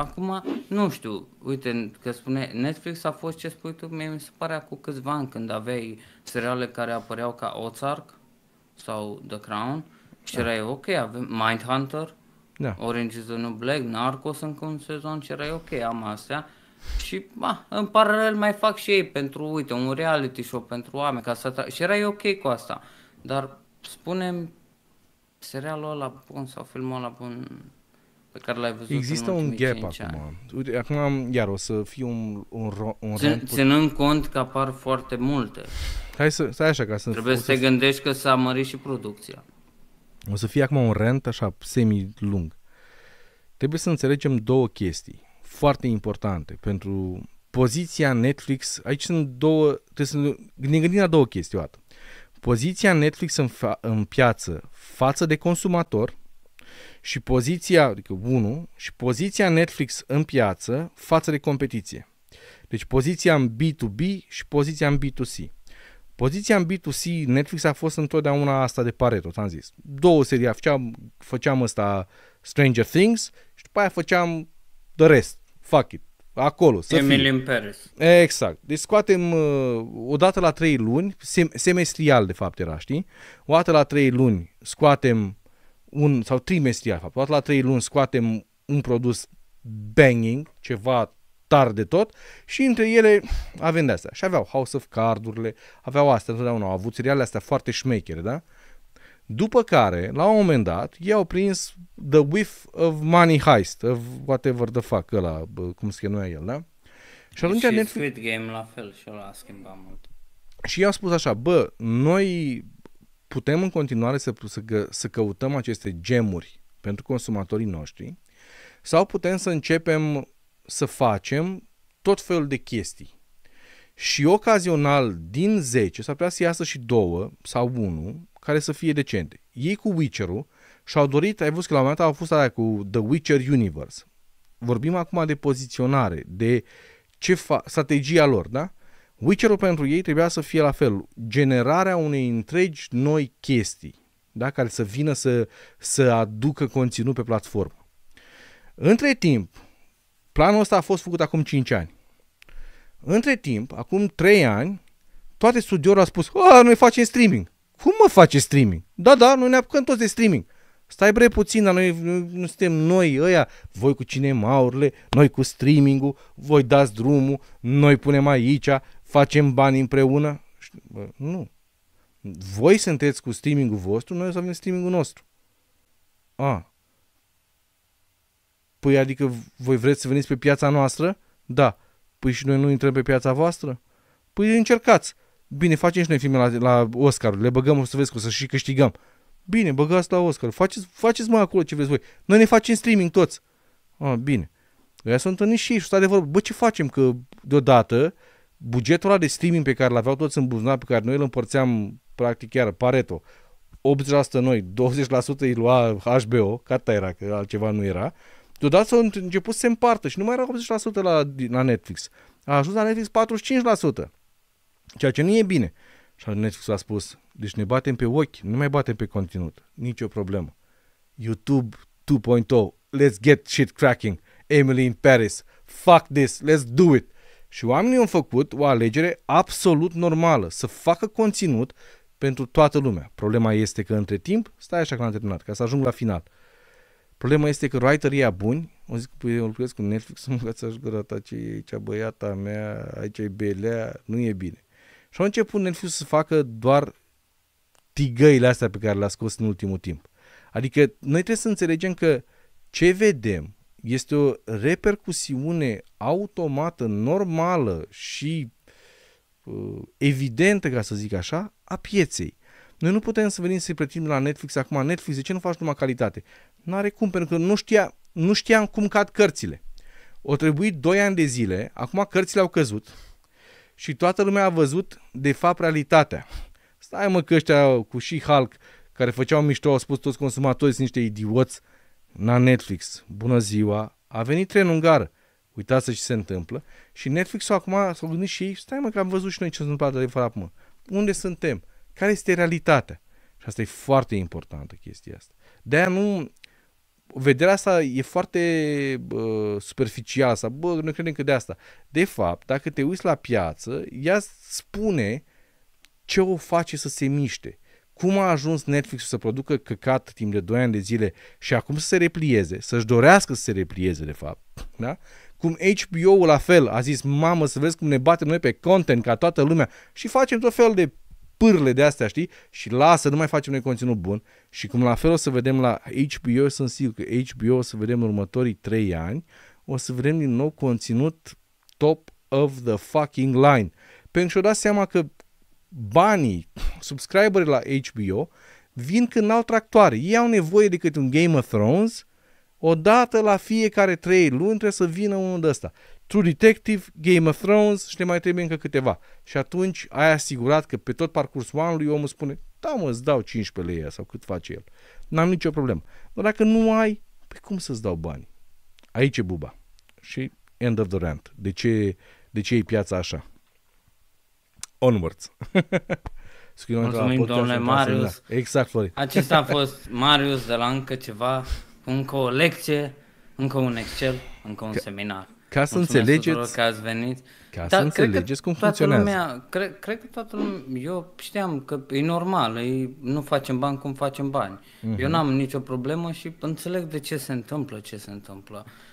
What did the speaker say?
acum, nu știu, uite, că spune Netflix a fost ce spui tu, mie mi se pare acum câțiva ani când aveai seriale care apăreau ca Ozark sau The Crown și da. erai ok, avem Mindhunter, da. Orange is the New Black, Narcos încă un sezon și erai ok, am astea. Și, ba, în paralel mai fac și ei pentru, uite, un reality show pentru oameni ca să... Tra- și erai ok cu asta. Dar spunem serialul ăla bun sau filmul ăla bun pe care l-ai văzut Există un gap acum. Uite, acum iar o să fiu un, un, un Țin, Ținând cont că apar foarte multe. Hai să, stai așa ca să... Trebuie să te să... gândești că s-a mărit și producția. O să fie acum un rent așa semi-lung. Trebuie să înțelegem două chestii foarte importante pentru poziția Netflix. Aici sunt două, trebuie să ne gândim la două chestii o dată. Poziția Netflix în, fa- în piață față de consumator – și poziția, adică 1, și poziția Netflix în piață față de competiție. Deci poziția în B2B și poziția în B2C. Poziția în B2C, Netflix a fost întotdeauna asta de pare, tot am zis. Două serii, făceam, făceam asta Stranger Things și după aia făceam the rest, fuck it, acolo. Să Emily in Paris. Exact. Deci scoatem uh, o dată la trei luni, sem- semestrial de fapt era, știi? O dată la trei luni scoatem un, sau trimestrial, fapt, poate la trei luni scoatem un produs banging, ceva tar de tot și între ele avem de astea. Și aveau House of Cardurile, aveau astea întotdeauna, au avut serialele astea foarte șmechere, da? După care, la un moment dat, ei au prins The Whiff of Money Heist, of whatever the fuck, ăla, cum se numea el, da? Și atunci și Netflix... Squid Game la fel și ăla a schimbat mult. Și i-au spus așa, bă, noi putem în continuare să, să, să căutăm aceste gemuri pentru consumatorii noștri sau putem să începem să facem tot felul de chestii. Și ocazional din 10 s-ar putea să iasă și două sau 1 care să fie decente. Ei cu Witcher-ul și-au dorit, ai văzut că la un moment dat au fost aia cu The Witcher Universe. Vorbim acum de poziționare, de ce fa- strategia lor, da? Witcher-ul pentru ei trebuia să fie la fel, generarea unei întregi noi chestii, da? care să vină să, să aducă conținut pe platformă. Între timp, planul ăsta a fost făcut acum 5 ani. Între timp, acum 3 ani, toate studiourile au spus, a, noi facem streaming. Cum mă face streaming? Da, da, noi ne apucăm toți de streaming. Stai bre puțin, dar noi nu suntem noi ăia, voi cu cinemaurile, noi cu streamingul, voi dați drumul, noi punem aici, facem bani împreună. Bă, nu. Voi sunteți cu streamingul vostru, noi o să avem streamingul nostru. A. Păi adică voi vreți să veniți pe piața noastră? Da. Păi și noi nu intrăm pe piața voastră? Păi încercați. Bine, facem și noi filme la, la Oscar, le băgăm, o să vezi că o să și câștigăm. Bine, băgați la Oscar, faceți, faceți mai acolo ce vreți voi. Noi ne facem streaming toți. A, bine. Ăia s-au întâlnit și ei și de vorbă. Bă, ce facem? Că deodată bugetul ăla de streaming pe care l-aveau toți în buzunar, pe care noi îl împărțeam, practic, chiar, pareto, 80% noi, 20% îi lua HBO, că atâta era, că altceva nu era, deodată s început să se împartă și nu mai era 80% la, la Netflix. A ajuns la Netflix 45%, ceea ce nu e bine. Și Netflix a spus, deci ne batem pe ochi, nu mai batem pe conținut, nicio problemă. YouTube 2.0, let's get shit cracking, Emily in Paris, fuck this, let's do it. Și oamenii au făcut o alegere absolut normală, să facă conținut pentru toată lumea. Problema este că între timp, stai așa că am terminat, ca să ajung la final. Problema este că writerii ea buni, o zic, păi eu lucrez cu Netflix, mă că ți-aș gărata ce e aici, băiata mea, aici e belea, nu e bine. Și au început Netflix să facă doar tigăile astea pe care le-a scos în ultimul timp. Adică noi trebuie să înțelegem că ce vedem, este o repercusiune automată, normală și uh, evidentă, ca să zic așa, a pieței. Noi nu putem să venim să-i plătim la Netflix acum. Netflix, de ce nu faci numai calitate? Nu are cum, pentru că nu, știa, nu știam cum cad cărțile. O trebuit 2 ani de zile, acum cărțile au căzut și toată lumea a văzut, de fapt, realitatea. Stai mă că ăștia cu și Hulk, care făceau mișto, au spus toți consumatorii sunt niște idioți la Netflix, bună ziua, a venit trenul în gară, uitați ce se întâmplă și Netflix-ul acum s a gândit și ei, stai mă că am văzut și noi ce se întâmplă de adevărat mă. Unde suntem? Care este realitatea? Și asta e foarte importantă chestia asta. De-aia nu, vederea asta e foarte uh, superficială, asta, bă, noi credem că de asta. De fapt, dacă te uiți la piață, ea spune ce o face să se miște cum a ajuns Netflix să producă căcat timp de 2 ani de zile și acum să se replieze, să-și dorească să se replieze de fapt. Da? Cum HBO-ul la fel a zis, mamă să vezi cum ne batem noi pe content ca toată lumea și facem tot fel de pârle de astea, știi? Și lasă, nu mai facem noi conținut bun. Și cum la fel o să vedem la HBO, sunt sigur că HBO o să vedem în următorii 3 ani, o să vedem din nou conținut top of the fucking line. Pentru că și-o dat seama că banii, subscriberi la HBO vin când au tractoare. Ei au nevoie de câte un Game of Thrones o dată la fiecare trei luni trebuie să vină unul de ăsta. True Detective, Game of Thrones și ne mai trebuie încă câteva. Și atunci ai asigurat că pe tot parcursul anului omul spune da mă, îți dau 15 lei sau cât face el. N-am nicio problemă. Dar dacă nu ai, pe păi cum să-ți dau bani? Aici e buba. Și end of the rant. De ce, de ce e piața așa? onwards. Mulțumim, domnule Marius. Da. Exact, Florin. Acesta a fost Marius de la încă ceva, încă o lecție, încă un Excel, încă un ca, seminar. Ca să înțelegeți... că ați venit. Ca Dar să înțelegeți cum funcționează. Lumea, cre, cred că toată lumea, eu știam că e normal, e, nu facem bani cum facem bani. Uh-huh. Eu n-am nicio problemă și înțeleg de ce se întâmplă, ce se întâmplă. Uh,